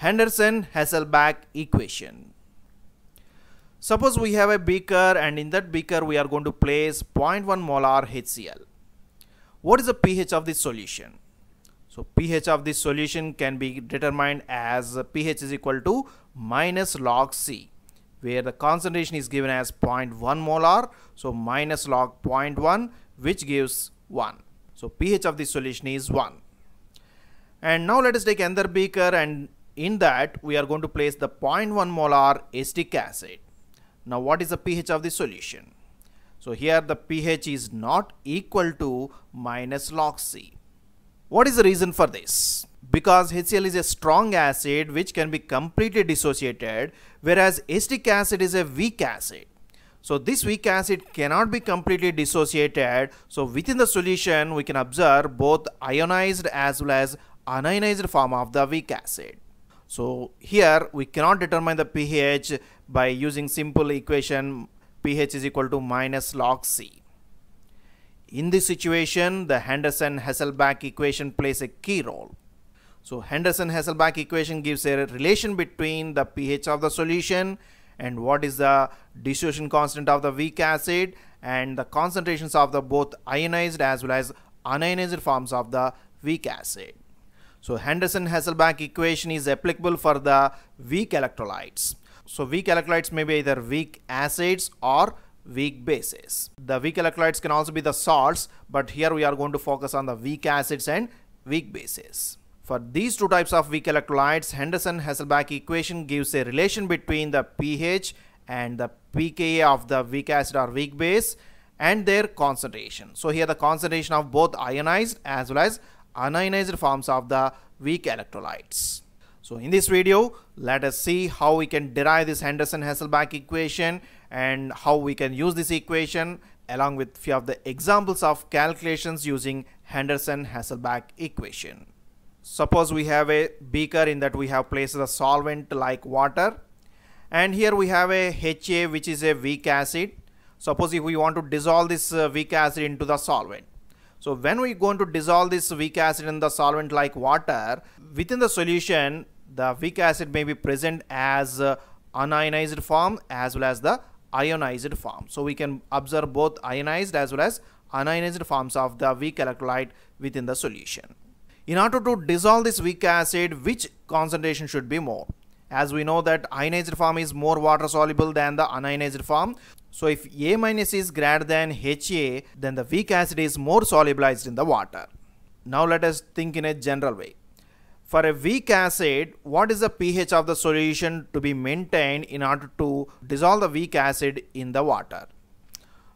Henderson-Hasselbalch equation. Suppose we have a beaker and in that beaker we are going to place 0.1 molar HCl. What is the pH of this solution? So pH of this solution can be determined as pH is equal to minus log C where the concentration is given as 0.1 molar so minus log 0.1 which gives 1. So pH of this solution is 1. And now let us take another beaker and in that, we are going to place the 0.1 molar acetic acid. Now, what is the pH of the solution? So, here the pH is not equal to minus log C. What is the reason for this? Because HCl is a strong acid which can be completely dissociated, whereas acetic acid is a weak acid. So this weak acid cannot be completely dissociated. So within the solution, we can observe both ionized as well as ionized form of the weak acid. So here we cannot determine the pH by using simple equation pH is equal to minus log C. In this situation, the Henderson-Hasselbalch equation plays a key role. So Henderson-Hasselbalch equation gives a relation between the pH of the solution and what is the dissolution constant of the weak acid and the concentrations of the both ionized as well as ionized forms of the weak acid. So Henderson-Hasselbalch equation is applicable for the weak electrolytes. So weak electrolytes may be either weak acids or weak bases. The weak electrolytes can also be the salts, but here we are going to focus on the weak acids and weak bases. For these two types of weak electrolytes, Henderson-Hasselbalch equation gives a relation between the pH and the pKa of the weak acid or weak base and their concentration. So here the concentration of both ionized as well as unionized forms of the weak electrolytes. So in this video, let us see how we can derive this Henderson-Hasselbalch equation and how we can use this equation along with few of the examples of calculations using Henderson-Hasselbalch equation. Suppose we have a beaker in that we have placed a solvent like water and here we have a HA which is a weak acid. Suppose if we want to dissolve this uh, weak acid into the solvent. So when we going to dissolve this weak acid in the solvent like water, within the solution, the weak acid may be present as uh, unionized form as well as the ionized form. So we can observe both ionized as well as unionized forms of the weak electrolyte within the solution. In order to dissolve this weak acid, which concentration should be more? As we know that ionized form is more water soluble than the unionized form. So if A minus is greater than HA, then the weak acid is more solubilized in the water. Now let us think in a general way. For a weak acid, what is the pH of the solution to be maintained in order to dissolve the weak acid in the water?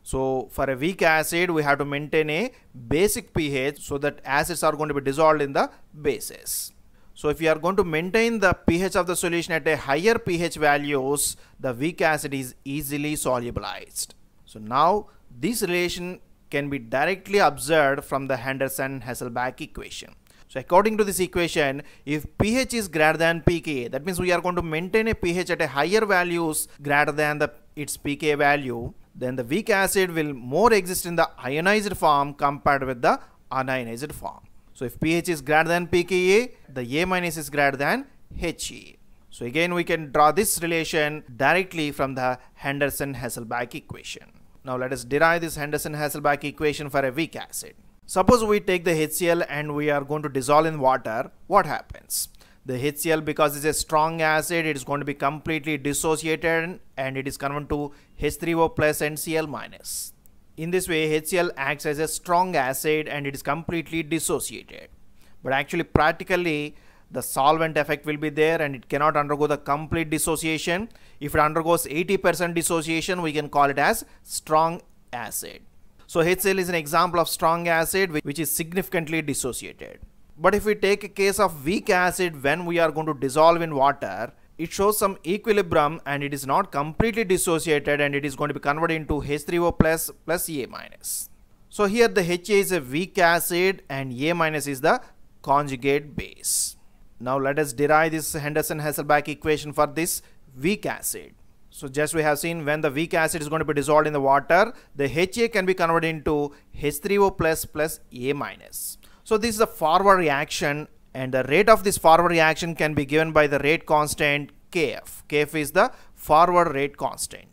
So for a weak acid, we have to maintain a basic pH so that acids are going to be dissolved in the bases. So if you are going to maintain the pH of the solution at a higher pH values, the weak acid is easily solubilized. So now this relation can be directly observed from the Henderson-Hasselbalch equation. So according to this equation, if pH is greater than pKa, that means we are going to maintain a pH at a higher values greater than the, its pKa value, then the weak acid will more exist in the ionized form compared with the unionized form. So if pH is greater than pKa, the A minus is greater than HE. So again, we can draw this relation directly from the Henderson-Hasselbalch equation. Now let us derive this Henderson-Hasselbalch equation for a weak acid. Suppose we take the HCl and we are going to dissolve in water, what happens? The HCl because it's a strong acid, it is going to be completely dissociated and it is converted to H3O plus and Cl minus. In this way, HCl acts as a strong acid and it is completely dissociated. But actually, practically, the solvent effect will be there and it cannot undergo the complete dissociation. If it undergoes 80% dissociation, we can call it as strong acid. So HCl is an example of strong acid which is significantly dissociated. But if we take a case of weak acid when we are going to dissolve in water, it shows some equilibrium and it is not completely dissociated and it is going to be converted into H3O plus plus A minus. So here the HA is a weak acid and A minus is the conjugate base. Now let us derive this Henderson-Hasselbalch equation for this weak acid. So just we have seen when the weak acid is going to be dissolved in the water, the HA can be converted into H3O plus plus A minus. So this is a forward reaction and the rate of this forward reaction can be given by the rate constant kf kf is the forward rate constant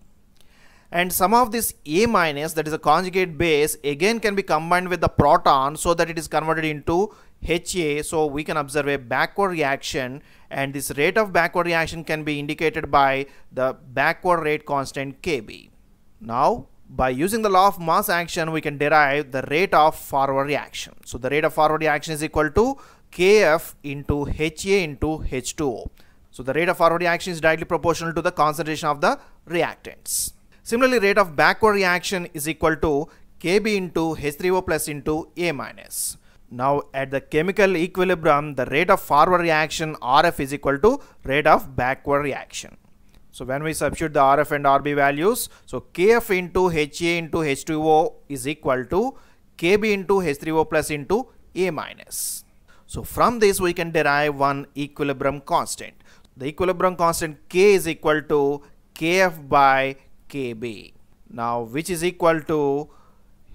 and some of this a minus that is a conjugate base again can be combined with the proton so that it is converted into HA so we can observe a backward reaction and this rate of backward reaction can be indicated by the backward rate constant KB. Now by using the law of mass action we can derive the rate of forward reaction. So the rate of forward reaction is equal to Kf into HA into H2O. So the rate of forward reaction is directly proportional to the concentration of the reactants. Similarly, rate of backward reaction is equal to Kb into H3O plus into A minus. Now at the chemical equilibrium, the rate of forward reaction Rf is equal to rate of backward reaction. So when we substitute the Rf and Rb values, so Kf into HA into H2O is equal to Kb into H3O plus into A minus. So from this we can derive one equilibrium constant. The equilibrium constant K is equal to Kf by Kb. Now which is equal to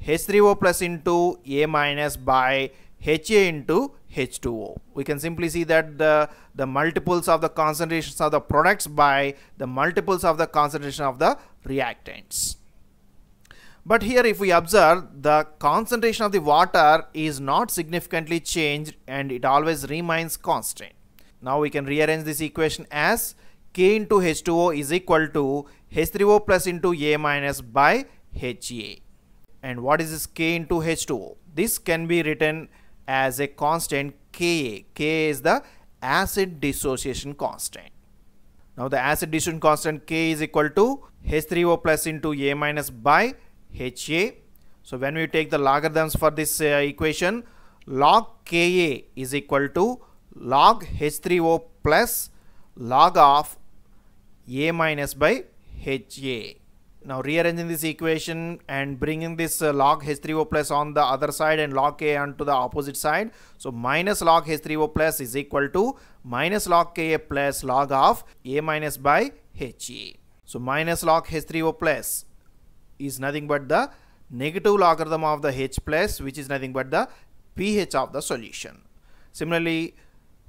H3O plus into A minus by HA into H2O. We can simply see that the, the multiples of the concentrations of the products by the multiples of the concentration of the reactants. But here if we observe the concentration of the water is not significantly changed and it always remains constant. Now we can rearrange this equation as K into H2O is equal to H3O plus into A minus by HA. And what is this K into H2O? This can be written as a constant Ka. Ka is the acid dissociation constant. Now the acid dissociation constant K is equal to H3O plus into A minus by HA. So when we take the logarithms for this uh, equation, log KA is equal to log H3O plus log of A minus by HA. Now rearranging this equation and bringing this uh, log H3O plus on the other side and log K onto the opposite side. So minus log H3O plus is equal to minus log Ka plus log of A minus by HA. So minus log H3O plus is nothing but the negative logarithm of the h plus which is nothing but the pH of the solution. Similarly,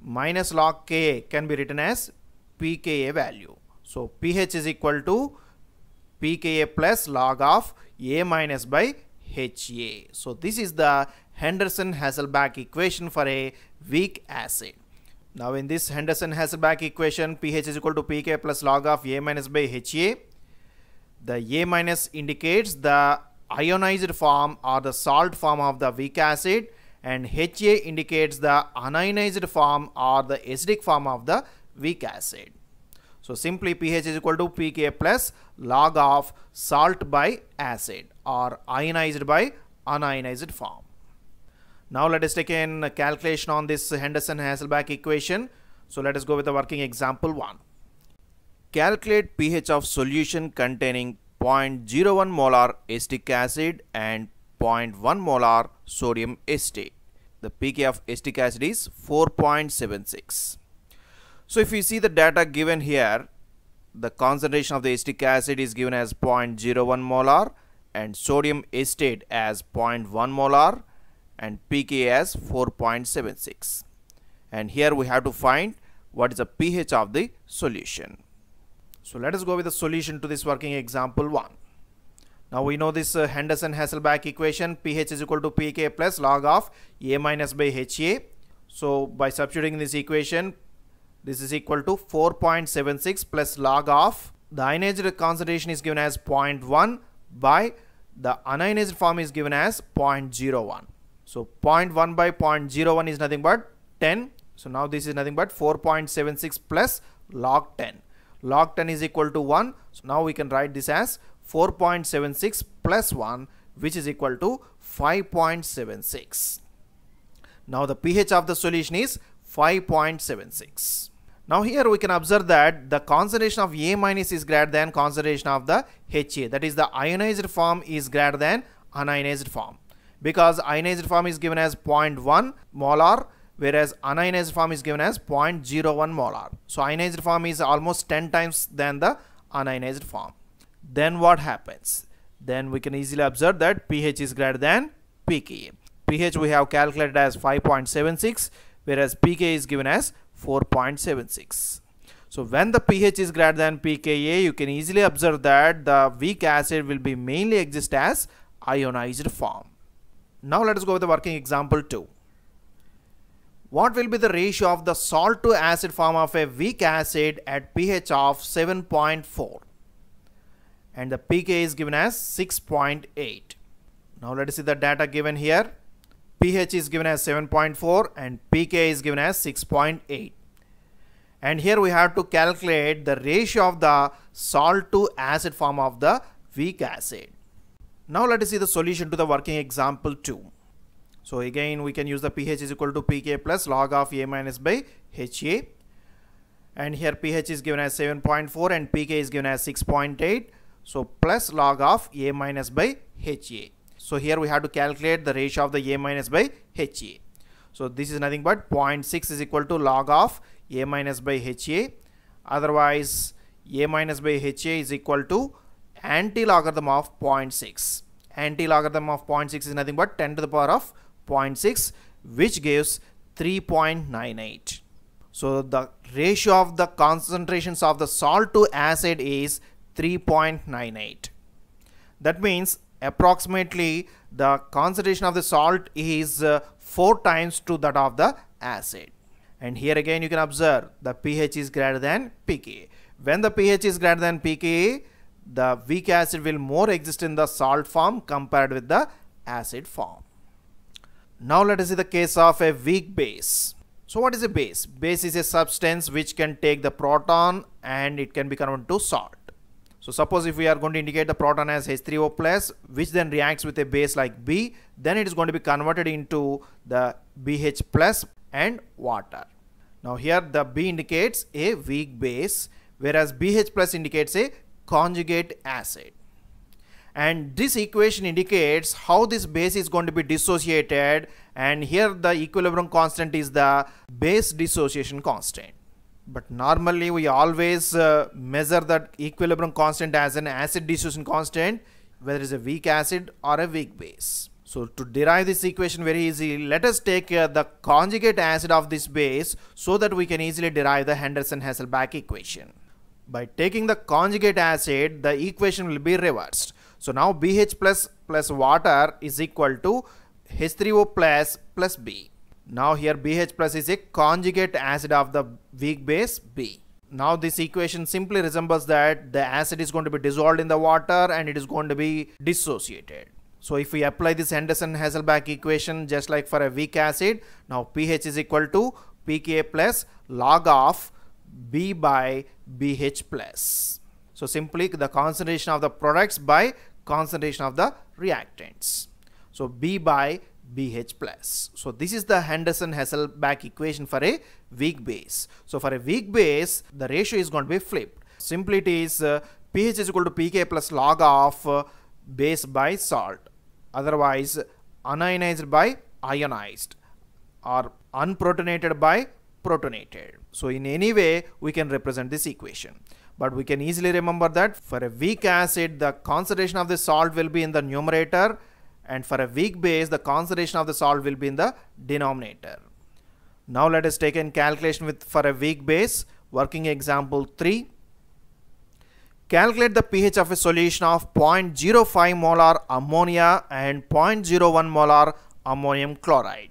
minus log Ka can be written as pKa value. So, pH is equal to pKa plus log of A minus by HA. So, this is the Henderson-Hasselbalch equation for a weak acid. Now, in this Henderson-Hasselbalch equation, pH is equal to pKa plus log of A minus by HA. The A minus indicates the ionized form or the salt form of the weak acid and HA indicates the unionized form or the acidic form of the weak acid. So simply pH is equal to pK plus log of salt by acid or ionized by unionized form. Now let us take in a calculation on this Henderson-Hasselbalch equation. So let us go with the working example 1. Calculate pH of solution containing 0.01 molar acetic acid and 0.1 molar sodium acetate. The pK of acetic acid is 4.76. So if you see the data given here, the concentration of the acetic acid is given as 0.01 molar and sodium acetate as 0.1 molar and pK as 4.76. And here we have to find what is the pH of the solution. So let us go with the solution to this working example 1. Now we know this uh, Henderson-Hasselbalch equation pH is equal to pK plus log of A minus by HA. So by substituting this equation, this is equal to 4.76 plus log of the ionized concentration is given as 0.1 by the unionized form is given as 0.01. So 0.1 by 0.01 is nothing but 10. So now this is nothing but 4.76 plus log 10 log 10 is equal to 1 so now we can write this as 4.76 plus 1 which is equal to 5.76 now the pH of the solution is 5.76 now here we can observe that the concentration of A minus is greater than concentration of the HA that is the ionized form is greater than unionized form because ionized form is given as 0.1 molar whereas anionized form is given as 0.01 molar. So ionized form is almost 10 times than the unionized form. Then what happens? Then we can easily observe that pH is greater than pK. pH we have calculated as 5.76 whereas pK is given as 4.76. So when the pH is greater than pKa, you can easily observe that the weak acid will be mainly exist as ionized form. Now let us go with the working example 2. What will be the ratio of the salt to acid form of a weak acid at pH of 7.4? And the pK is given as 6.8. Now let us see the data given here. pH is given as 7.4 and pK is given as 6.8. And here we have to calculate the ratio of the salt to acid form of the weak acid. Now let us see the solution to the working example 2. So again, we can use the pH is equal to pK plus log of A minus by HA. And here pH is given as 7.4 and pK is given as 6.8. So plus log of A minus by HA. So here we have to calculate the ratio of the A minus by HA. So this is nothing but 0.6 is equal to log of A minus by HA. Otherwise, A minus by HA is equal to anti-logarithm of 0.6. Anti-logarithm of 0.6 is nothing but 10 to the power of 0.6 which gives 3.98. So the ratio of the concentrations of the salt to acid is 3.98. That means approximately the concentration of the salt is uh, 4 times to that of the acid. And here again you can observe the pH is greater than pK. When the pH is greater than pK, the weak acid will more exist in the salt form compared with the acid form. Now let us see the case of a weak base. So what is a base? Base is a substance which can take the proton and it can be converted to salt. So suppose if we are going to indicate the proton as H3O plus, which then reacts with a base like B, then it is going to be converted into the BH plus and water. Now here the B indicates a weak base, whereas BH plus indicates a conjugate acid and this equation indicates how this base is going to be dissociated and here the equilibrium constant is the base dissociation constant but normally we always uh, measure that equilibrium constant as an acid dissociation constant whether it's a weak acid or a weak base so to derive this equation very easy let us take uh, the conjugate acid of this base so that we can easily derive the Henderson-Hasselbalch equation by taking the conjugate acid the equation will be reversed so now BH plus plus water is equal to H3O plus plus B. Now here BH plus is a conjugate acid of the weak base B. Now this equation simply resembles that the acid is going to be dissolved in the water and it is going to be dissociated. So if we apply this Henderson-Hasselbalch equation just like for a weak acid, now pH is equal to pKa plus log of B by BH plus. So simply the concentration of the products by concentration of the reactants. So B by BH plus. So this is the Henderson-Hasselbalch equation for a weak base. So for a weak base, the ratio is going to be flipped. Simply it is uh, pH is equal to pK plus log of uh, base by salt. Otherwise, unionized by ionized or unprotonated by protonated. So in any way, we can represent this equation but we can easily remember that for a weak acid the concentration of the salt will be in the numerator and for a weak base the concentration of the salt will be in the denominator. Now let us take in calculation with for a weak base working example 3. Calculate the pH of a solution of 0.05 molar ammonia and 0.01 molar ammonium chloride.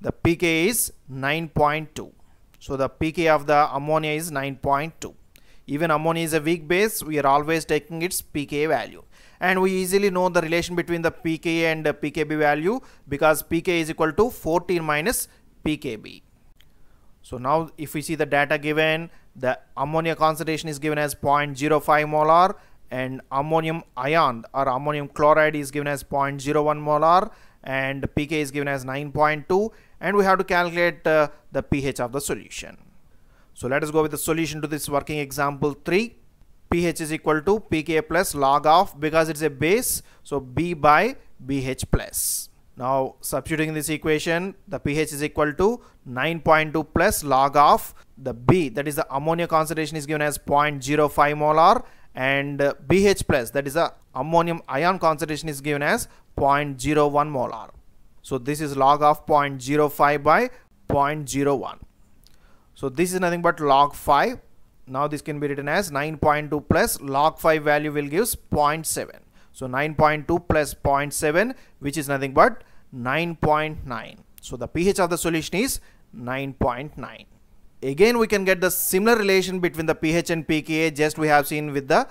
The pK is 9.2. So the pK of the ammonia is 9.2. Even ammonia is a weak base, we are always taking its pKa value. And we easily know the relation between the pKa and the pKb value because pKa is equal to 14 minus pKb. So now if we see the data given, the ammonia concentration is given as 0.05 molar and ammonium ion or ammonium chloride is given as 0.01 molar and pK is given as 9.2 and we have to calculate uh, the pH of the solution. So let us go with the solution to this working example 3. pH is equal to pKa plus log of because it's a base. So B by BH plus. Now substituting this equation the pH is equal to 9.2 plus log of the B that is the ammonia concentration is given as 0.05 molar and BH uh, plus that is the ammonium ion concentration is given as 0.01 molar. So this is log of 0.05 by 0.01. So this is nothing but log 5. Now this can be written as 9.2 plus log 5 value will gives 0.7. So 9.2 plus 0.7 which is nothing but 9.9. .9. So the pH of the solution is 9.9. .9. Again we can get the similar relation between the pH and pKa just we have seen with the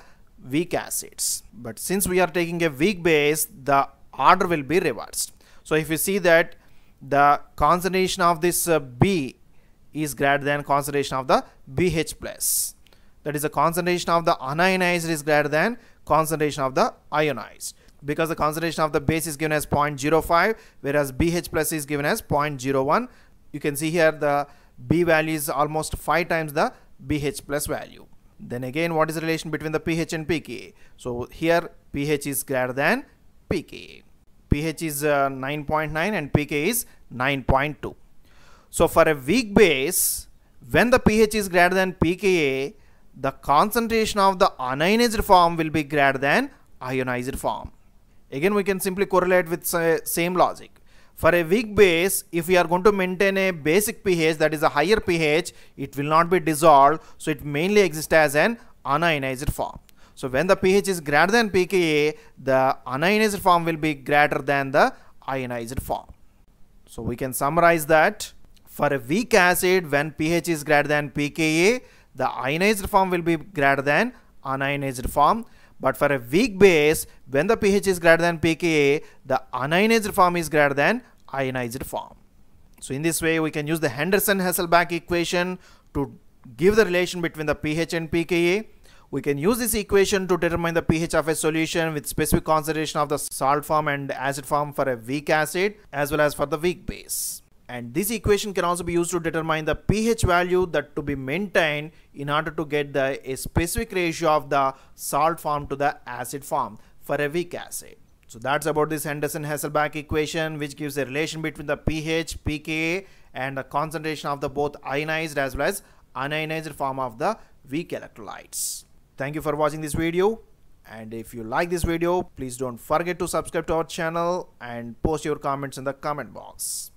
weak acids. But since we are taking a weak base the order will be reversed. So if you see that the concentration of this uh, B is greater than concentration of the BH plus. That is the concentration of the ionized is greater than concentration of the ionized because the concentration of the base is given as 0.05 whereas BH plus is given as 0.01. You can see here the B value is almost 5 times the BH plus value. Then again what is the relation between the pH and pKa? So here pH is greater than pKa. pH is 9.9 uh, and pKa is 9.2. So for a weak base, when the pH is greater than pKa, the concentration of the unionized form will be greater than ionized form. Again, we can simply correlate with same logic. For a weak base, if we are going to maintain a basic pH, that is a higher pH, it will not be dissolved. So it mainly exists as an unionized form. So when the pH is greater than pKa, the unionized form will be greater than the ionized form. So we can summarize that for a weak acid, when pH is greater than pKa, the ionized form will be greater than unionized form. But for a weak base, when the pH is greater than pKa, the unionized form is greater than ionized form. So in this way, we can use the Henderson-Hasselbalch equation to give the relation between the pH and pKa. We can use this equation to determine the pH of a solution with specific concentration of the salt form and acid form for a weak acid as well as for the weak base and this equation can also be used to determine the pH value that to be maintained in order to get the a specific ratio of the salt form to the acid form for a weak acid. So that's about this Henderson-Hasselbalch equation which gives a relation between the pH, pKa and the concentration of the both ionized as well as unionized form of the weak electrolytes. Thank you for watching this video and if you like this video please don't forget to subscribe to our channel and post your comments in the comment box.